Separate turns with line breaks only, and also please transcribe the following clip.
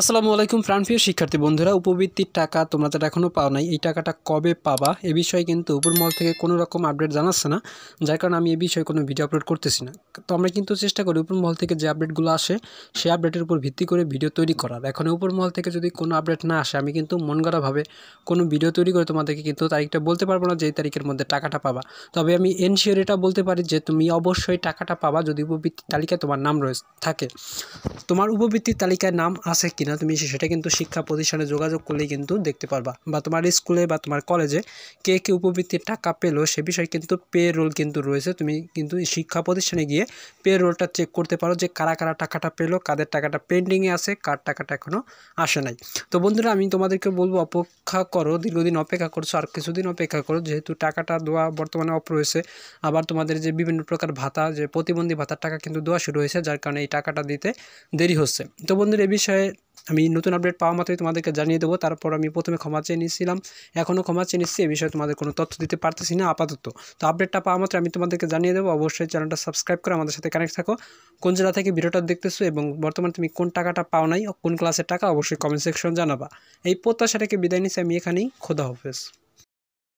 আসসালামু আলাইকুম প্রাণপ্রিয় শিক্ষার্থী বন্ধুরা উপবৃত্তির টাকা তোমরা যারা এখনও পাও নাই এই টাকাটা কবে পাবা এ বিষয়ে কিন্তু উপর মহল থেকে কোনো রকম আপডেট জানাচ্ছে না যার কারণে আমি এ বিষয়ে কোনো ভিডিও আপলোড করতেছি না তো আমরা কিন্তু চেষ্টা করি উপর মহল থেকে যে আপডেটগুলো আসে সেই আপডেটের উপর ভিত্তি করে ভিডিও তৈরি করার এখন উপর মল থেকে যদি কোনো আপডেট না আসে আমি কিন্তু মন গড়াভাবে কোনো ভিডিও তৈরি করে তোমাদেরকে কিন্তু তারিখটা বলতে পারবো না যে এই তারিখের মধ্যে টাকাটা পাবা তবে আমি এনশিওর এটা বলতে পারি যে তুমি অবশ্যই টাকাটা পাবা যদি উপবৃত্তির তালিকায় তোমার নাম রয়েছে থাকে তোমার উপবৃত্তির তালিকায় নাম আছে কিনা কিনা তুমি সেটা কিন্তু শিক্ষা প্রতিষ্ঠানে যোগাযোগ করলেই কিন্তু দেখতে পারবা বা তোমার স্কুলে বা তোমার কলেজে কে কে উপবৃত্তির টাকা পেলো সে বিষয়ে কিন্তু পে রোল কিন্তু রয়েছে তুমি কিন্তু শিক্ষা প্রতিষ্ঠানে গিয়ে পে রোলটা চেক করতে পারো যে কারা কারা টাকাটা পেলো কাদের টাকাটা পেন্ডিংয়ে আছে কার টাকাটা এখনও আসে নাই তো বন্ধুরা আমি তোমাদেরকে বলবো অপেক্ষা করো দীর্ঘদিন অপেক্ষা করছো আর কিছুদিন অপেক্ষা করো যেহেতু টাকাটা দেওয়া বর্তমানে অপ রয়েছে আবার তোমাদের যে বিভিন্ন প্রকার ভাতা যে প্রতিবন্ধী ভাতার টাকা কিন্তু দেওয়া শুরু হয়েছে যার কারণে এই টাকাটা দিতে দেরি হচ্ছে তো বন্ধুরা এ বিষয়ে আমি নতুন আপডেট পাওয়া মাত্রই তোমাদেরকে জানিয়ে দেবো তারপর আমি প্রথমে ক্ষমা চেয়ে নিয়েছিলাম এখনও ক্ষমা চেয়ে নিচ্ছি এ বিষয়ে তোমাদের কোনো তথ্য দিতে পারতেছি না আপাতত তো আপডেটটা পাওয়া মাত্র আমি তোমাদেরকে জানিয়ে দেবো অবশ্যই চ্যানেলটা সাবস্ক্রাইব করে আমাদের সাথে কানেক্ট থাকো কোন জেলা থেকে ভিডিওটা দেখতেছো এবং বর্তমানে তুমি কোন টাকাটা পাও নাই কোন ক্লাসের টাকা অবশ্যই কমেন্ট সেকশন জানাবা এই প্রত্যাশাটাকে বিদায় নিচ্ছি আমি এখানেই খোদা হাফেজ